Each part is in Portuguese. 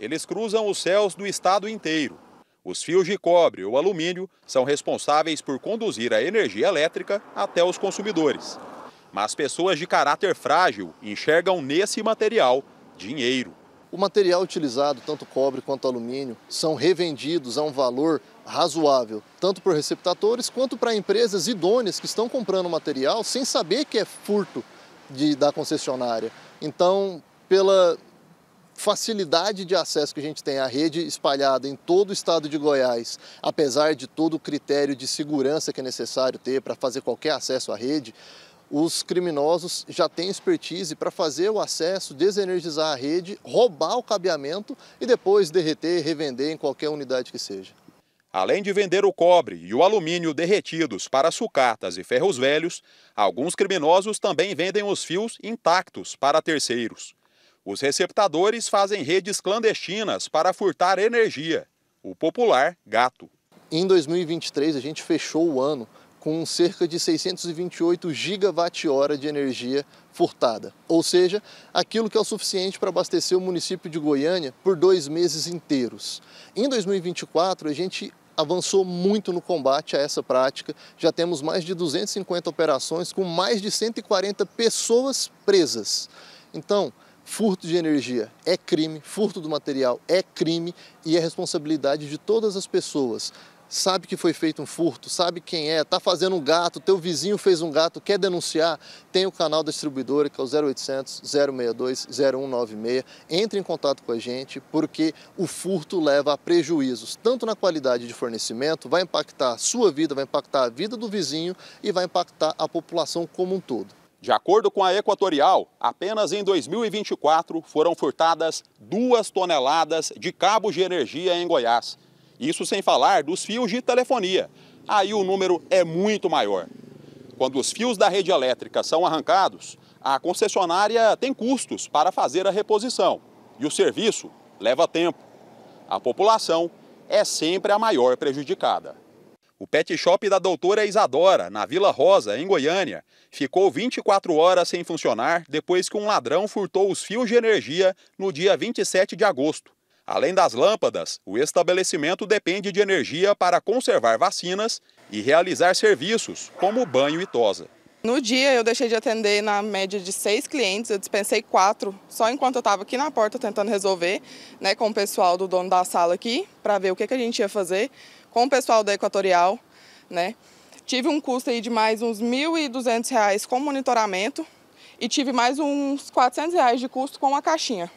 eles cruzam os céus do estado inteiro. Os fios de cobre ou alumínio são responsáveis por conduzir a energia elétrica até os consumidores. Mas pessoas de caráter frágil enxergam nesse material dinheiro. O material utilizado, tanto cobre quanto alumínio, são revendidos a um valor razoável, tanto para receptadores quanto para empresas idôneas que estão comprando o material sem saber que é furto de, da concessionária. Então, pela facilidade de acesso que a gente tem à rede espalhada em todo o estado de Goiás, apesar de todo o critério de segurança que é necessário ter para fazer qualquer acesso à rede, os criminosos já têm expertise para fazer o acesso, desenergizar a rede, roubar o cabeamento e depois derreter e revender em qualquer unidade que seja. Além de vender o cobre e o alumínio derretidos para sucatas e ferros velhos, alguns criminosos também vendem os fios intactos para terceiros. Os receptadores fazem redes clandestinas para furtar energia, o popular gato. Em 2023, a gente fechou o ano com cerca de 628 gigawatt-hora de energia furtada, ou seja, aquilo que é o suficiente para abastecer o município de Goiânia por dois meses inteiros. Em 2024, a gente avançou muito no combate a essa prática. Já temos mais de 250 operações com mais de 140 pessoas presas. Então, Furto de energia é crime, furto do material é crime e é responsabilidade de todas as pessoas. Sabe que foi feito um furto, sabe quem é, tá fazendo um gato, teu vizinho fez um gato, quer denunciar? Tem o canal da distribuidora que é o 0800 062 0196. Entre em contato com a gente porque o furto leva a prejuízos, tanto na qualidade de fornecimento, vai impactar a sua vida, vai impactar a vida do vizinho e vai impactar a população como um todo. De acordo com a Equatorial, apenas em 2024 foram furtadas duas toneladas de cabos de energia em Goiás. Isso sem falar dos fios de telefonia. Aí o número é muito maior. Quando os fios da rede elétrica são arrancados, a concessionária tem custos para fazer a reposição e o serviço leva tempo. A população é sempre a maior prejudicada. O pet shop da doutora Isadora, na Vila Rosa, em Goiânia, ficou 24 horas sem funcionar depois que um ladrão furtou os fios de energia no dia 27 de agosto. Além das lâmpadas, o estabelecimento depende de energia para conservar vacinas e realizar serviços, como banho e tosa. No dia eu deixei de atender na média de seis clientes, eu dispensei quatro, só enquanto eu estava aqui na porta tentando resolver, né, com o pessoal do dono da sala aqui, para ver o que, que a gente ia fazer, com o pessoal da Equatorial, né. Tive um custo aí de mais uns R$ 1.200 com monitoramento e tive mais uns R$ 400 reais de custo com a caixinha,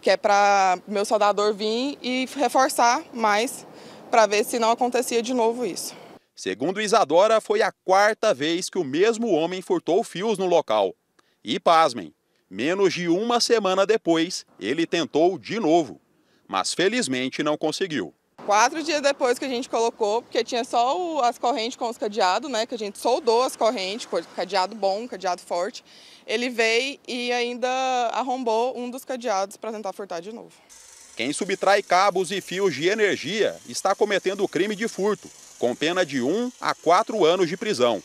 que é para meu soldador vir e reforçar mais para ver se não acontecia de novo isso. Segundo Isadora, foi a quarta vez que o mesmo homem furtou fios no local. E pasmem, menos de uma semana depois, ele tentou de novo, mas felizmente não conseguiu. Quatro dias depois que a gente colocou, porque tinha só as correntes com os cadeados, né? Que a gente soldou as correntes, cadeado bom, cadeado forte. Ele veio e ainda arrombou um dos cadeados para tentar furtar de novo. Quem subtrai cabos e fios de energia está cometendo o crime de furto, com pena de 1 a 4 anos de prisão.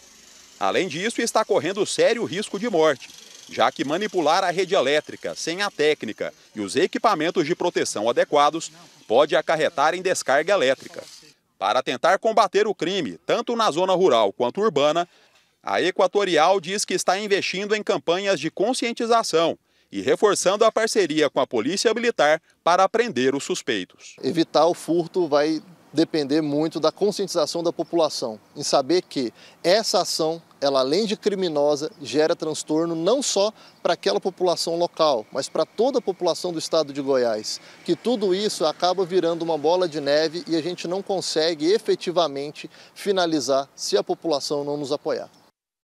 Além disso, está correndo sério risco de morte, já que manipular a rede elétrica sem a técnica e os equipamentos de proteção adequados pode acarretar em descarga elétrica. Para tentar combater o crime, tanto na zona rural quanto urbana, a Equatorial diz que está investindo em campanhas de conscientização e reforçando a parceria com a Polícia Militar para prender os suspeitos. Evitar o furto vai depender muito da conscientização da população, em saber que essa ação, ela além de criminosa, gera transtorno não só para aquela população local, mas para toda a população do estado de Goiás. Que tudo isso acaba virando uma bola de neve e a gente não consegue efetivamente finalizar se a população não nos apoiar.